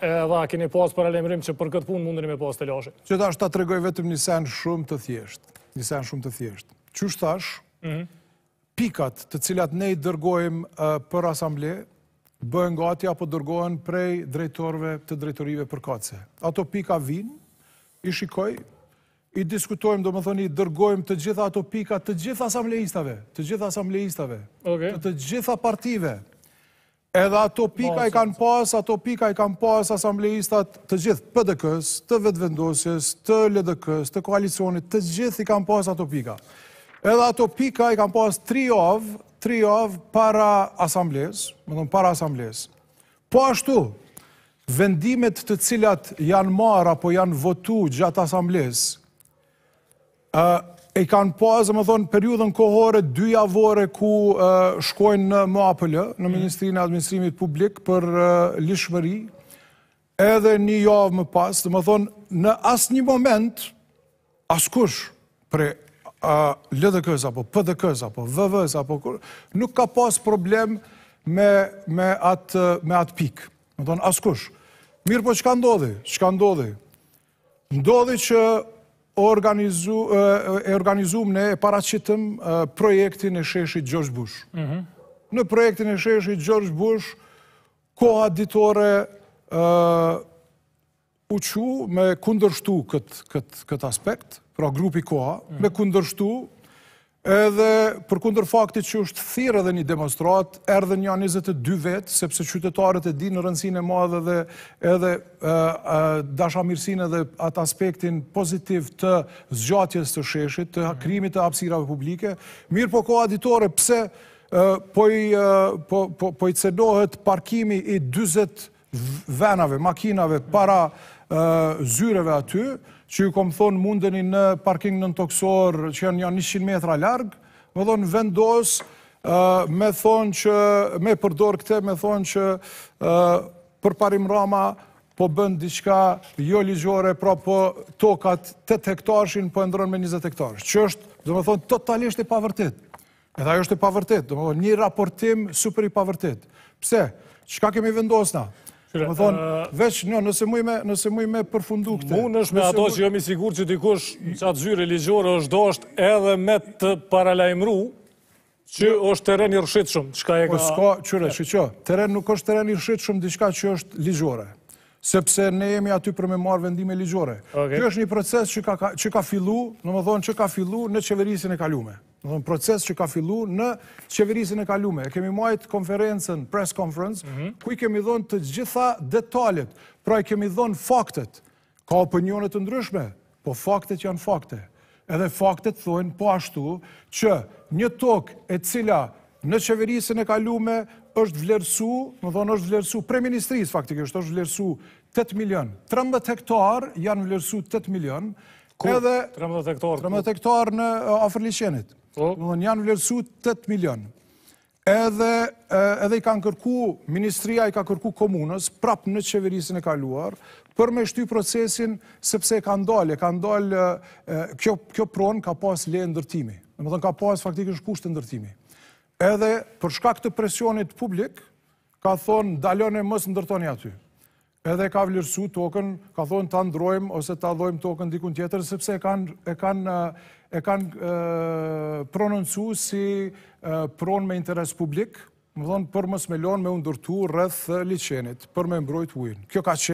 edhe a keni pas për alemrim që për këtë pun mundëni me pas të lashe. Që të ashtë ta tregoj vetëm një sen shumë të thjeshtë. Një sen shumë të thjeshtë. Qështë ashtë, mhm. pikat të cilat ne i dërgojmë për asamble, bëhen gati apo dërgojnë prej drejtorve të drejtorive për kace. Ato pika vinë, i shikoj, i diskutojmë, do më thoni, i dërgojmë të gjitha ato pika të gjitha asamblejistave, të gjitha asamblejistave, të gjitha partive, Edhe ato pika i kanë pas, ato pika i kanë pas asambleistat të gjithë PDK-s, të vetëvendosjes, të LDK-s, të koalicionit, të gjithë i kanë pas ato pika. Edhe ato pika i kanë pas tri avë, tri avë para asambles, më dhëmë para asambles. Po ashtu, vendimet të cilat janë marë apo janë votu gjatë asambles, e kanë pasë, më thonë, periudën kohore, dy javore ku shkojnë në MAPL, në mhm. Ministrinë e Administrimit Publik për lishmëri, edhe një javë më pasë, dhe më thonë, në asë një moment, asë kush pre LDK-s, apo PDK-s, apo VV-s, apo kur, nuk ka pasë problem me atë pikë, më thonë, asë kush. Mirë po që ka ndodhi? Që ka ndodhi? Ndodhi që e organizum ne e paracitëm projektin e sheshit George Bush. Mhm. Në projektin e sheshit George Bush, koha ditore uqu me kundërshtu këtë aspekt, pra grupi koha, mhm. me kundërshtu Edhe për kundër faktit që është thirë edhe një demonstrat, erdhe një anizet e dy vetë, sepse qytetarët e di në rëndësin e madhe dhe edhe dashamirësin edhe atë aspektin pozitiv të zgjatjes të sheshit, të mhm. krimit të apsirave publike. Mirë po ko aditore, pse po i po, po, po cedohet parkimi i 20 venave, makinave, para zyreve aty, që ju kom thonë mundeni në parking në toksor që janë janë 100 metra largë, më thonë vendos, me thonë që, me përdor këte, me thonë që për rama po bëndë diçka jo ligjore, pra po tokat 8 hektarëshin po ndron me 20 hektarësh, që është, dhe thonë, totalisht e pavërtit. Edhe ajo është e pavërtit, dhe thonë, një raportim super i pavërtit. Pse? qëka kemi vendosna? Më thonë, veç një, nëse muj me përfundu këte. Mu është me ato që jemi jo sigur që dikush që atë zhjyre ligjore është do është edhe me të paralajmru, që është teren i rëshit shumë, që ka e ka... Po s'ka, qëre, që që, teren nuk është teren i rëshit shumë, diçka që është ligjore. Sepse ne jemi aty për me marë vendime ligjore. Kjo është një proces që ka fillu, në më thonë që ka fillu në qeverisin e kalume në proces që ka fillu në qeverisin e kalume. Kemi majtë konferencen, press conference, mhm. ku i kemi dhonë të gjitha detalit, pra i kemi dhonë faktet. Ka opinionet të ndryshme, po faktet janë fakte. Edhe faktet thonë po ashtu që një tokë e cila në qeverisin e kalume është vlerësu, më dhonë është vlerësu, pre ministris faktikisht është vlerësu 8 milion. 13 hektar janë vlerësu 8 milion, Ku? 13 hektar në Afrë Lishenit po janë vlerësu 8 milion. Edhe edhe i kanë kërku ministria i ka kërku komunës prap në qeverisin e kaluar për me shty procesin sepse ka ndalë, ka ndalë kjo kjo pronë ka pas le ndërtimi. Do të thonë ka pas faktikisht kushte ndërtimi. Edhe për shkak të presionit publik ka thonë dalën e mësë ndërtoni aty edhe ka vlerësu token, ka thonë të ndrojmë ose të adhojmë token dikun tjetër, sepse e kanë prononcu si pronë me interes publik, më thonë për më smelon me undurtu rrëth liqenit, për me mbrojt ujnë. Kjo ka qenë.